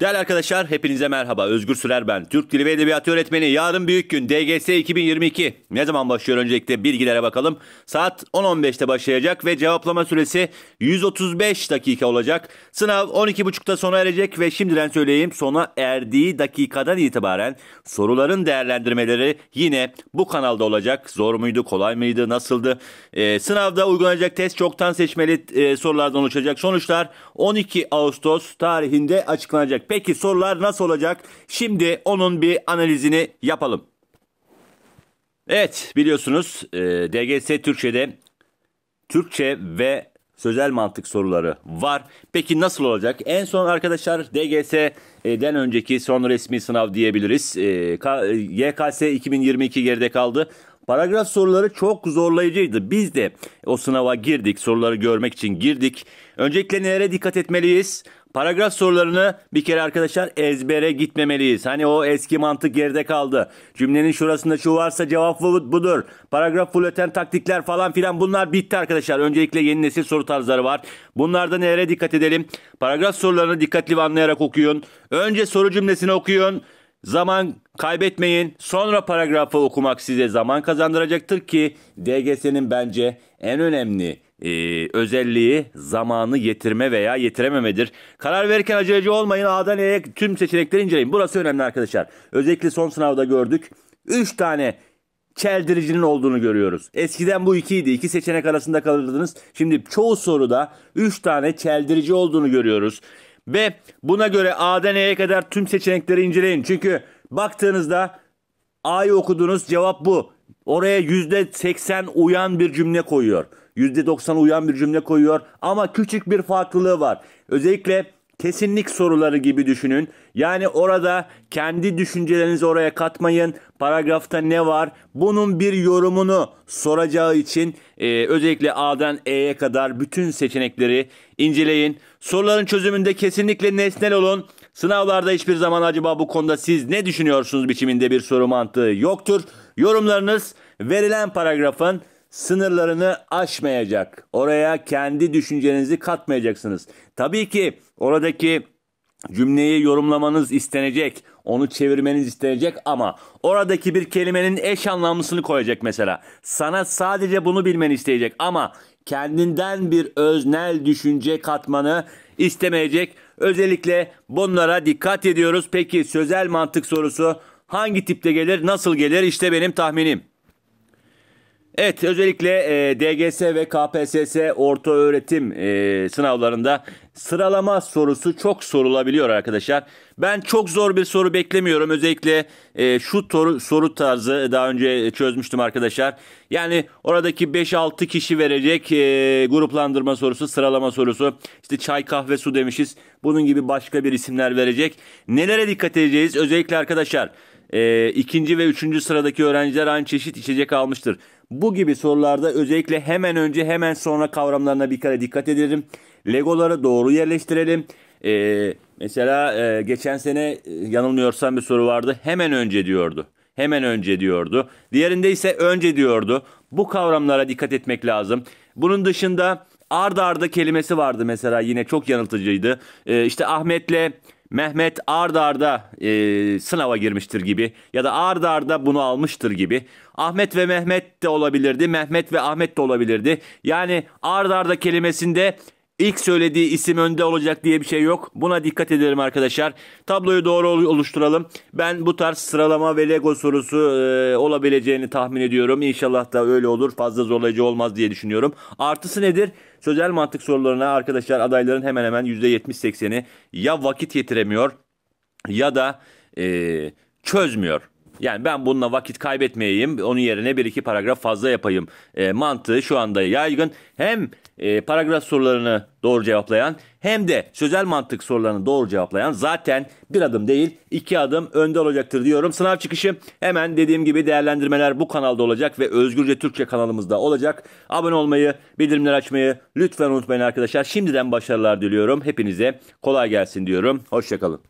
Değerli arkadaşlar hepinize merhaba. Özgür Sürer ben. Türk Dili ve Edebiyatı öğretmeni. Yarın büyük gün DGS 2022. Ne zaman başlıyor öncelikle bilgilere bakalım. Saat 10.15'te başlayacak ve cevaplama süresi 135 dakika olacak. Sınav 12.30'da sona erecek ve şimdiden söyleyeyim sona erdiği dakikadan itibaren soruların değerlendirmeleri yine bu kanalda olacak. Zor muydu, kolay mıydı, nasıldı? Ee, sınavda uygulanacak test çoktan seçmeli e, sorulardan oluşacak. Sonuçlar 12 Ağustos tarihinde açıklanacak. Peki sorular nasıl olacak? Şimdi onun bir analizini yapalım. Evet biliyorsunuz e, DGS Türkçe'de Türkçe ve sözel mantık soruları var. Peki nasıl olacak? En son arkadaşlar DGS'den önceki son resmi sınav diyebiliriz. E, e, YKS 2022 geride kaldı Paragraf soruları çok zorlayıcıydı. Biz de o sınava girdik. Soruları görmek için girdik. Öncelikle nelere dikkat etmeliyiz? Paragraf sorularını bir kere arkadaşlar ezbere gitmemeliyiz. Hani o eski mantık geride kaldı. Cümlenin şurasında şu varsa cevap budur. Paragraf fulleten taktikler falan filan bunlar bitti arkadaşlar. Öncelikle yeni nesil soru tarzları var. Bunlarda nelere dikkat edelim? Paragraf sorularını dikkatli ve anlayarak okuyun. Önce soru cümlesini okuyun. Zaman Kaybetmeyin. Sonra paragrafı okumak size zaman kazandıracaktır ki DGS'nin bence en önemli e, özelliği zamanı yetirme veya yetirememedir. Karar verirken aceleci olmayın. A'dan E'ye tüm seçenekleri inceleyin. Burası önemli arkadaşlar. Özellikle son sınavda gördük. 3 tane çeldiricinin olduğunu görüyoruz. Eskiden bu ikiydi. İki seçenek arasında kalırdınız. Şimdi çoğu soruda 3 tane çeldirici olduğunu görüyoruz. Ve buna göre A'dan E'ye kadar tüm seçenekleri inceleyin. Çünkü Baktığınızda A'yı okudunuz cevap bu. Oraya %80 uyan bir cümle koyuyor. %90 uyan bir cümle koyuyor ama küçük bir farklılığı var. Özellikle kesinlik soruları gibi düşünün. Yani orada kendi düşüncelerinizi oraya katmayın. Paragrafta ne var? Bunun bir yorumunu soracağı için e, özellikle A'dan E'ye kadar bütün seçenekleri inceleyin. Soruların çözümünde kesinlikle nesnel olun. Sınavlarda hiçbir zaman acaba bu konuda siz ne düşünüyorsunuz biçiminde bir soru mantığı yoktur. Yorumlarınız verilen paragrafın sınırlarını aşmayacak. Oraya kendi düşüncenizi katmayacaksınız. Tabii ki oradaki cümleyi yorumlamanız istenecek. Onu çevirmeniz istenecek ama oradaki bir kelimenin eş anlamlısını koyacak mesela. Sana sadece bunu bilmeni isteyecek ama kendinden bir öznel düşünce katmanı istemeyecek. Özellikle bunlara dikkat ediyoruz. Peki sözel mantık sorusu hangi tipte gelir, nasıl gelir? İşte benim tahminim. Evet özellikle e, DGS ve KPSS orta öğretim e, sınavlarında sıralama sorusu çok sorulabiliyor arkadaşlar. Ben çok zor bir soru beklemiyorum. Özellikle e, şu soru, soru tarzı daha önce çözmüştüm arkadaşlar. Yani oradaki 5-6 kişi verecek e, gruplandırma sorusu, sıralama sorusu. İşte çay, kahve, su demişiz. Bunun gibi başka bir isimler verecek. Nelere dikkat edeceğiz? Özellikle arkadaşlar e, ikinci ve üçüncü sıradaki öğrenciler aynı çeşit içecek almıştır. Bu gibi sorularda özellikle hemen önce hemen sonra kavramlarına bir kere dikkat edelim. Legoları doğru yerleştirelim. E, mesela e, geçen sene e, yanılmıyorsam bir soru vardı. Hemen önce diyordu. Hemen önce diyordu. Diğerinde ise önce diyordu. Bu kavramlara dikkat etmek lazım. Bunun dışında arda arda kelimesi vardı mesela yine çok yanıltıcıydı. E, işte Ahmet'le Mehmet ard arda e, sınava girmiştir gibi ya da ard arda bunu almıştır gibi. Ahmet ve Mehmet de olabilirdi. Mehmet ve Ahmet de olabilirdi. Yani ard arda kelimesinde İlk söylediği isim önde olacak diye bir şey yok. Buna dikkat edelim arkadaşlar. Tabloyu doğru oluşturalım. Ben bu tarz sıralama ve Lego sorusu e, olabileceğini tahmin ediyorum. İnşallah da öyle olur. Fazla zorlayıcı olmaz diye düşünüyorum. Artısı nedir? Sözel mantık sorularına arkadaşlar adayların hemen hemen %70-80'i ya vakit yetiremiyor ya da e, çözmüyor. Yani ben bununla vakit kaybetmeyeyim. Onun yerine bir iki paragraf fazla yapayım. E, mantığı şu anda yaygın. Hem e, paragraf sorularını doğru cevaplayan hem de sözel mantık sorularını doğru cevaplayan zaten bir adım değil iki adım önde olacaktır diyorum. Sınav çıkışı hemen dediğim gibi değerlendirmeler bu kanalda olacak ve Özgürce Türkçe kanalımızda olacak. Abone olmayı, bildirimleri açmayı lütfen unutmayın arkadaşlar. Şimdiden başarılar diliyorum. Hepinize kolay gelsin diyorum. Hoşçakalın.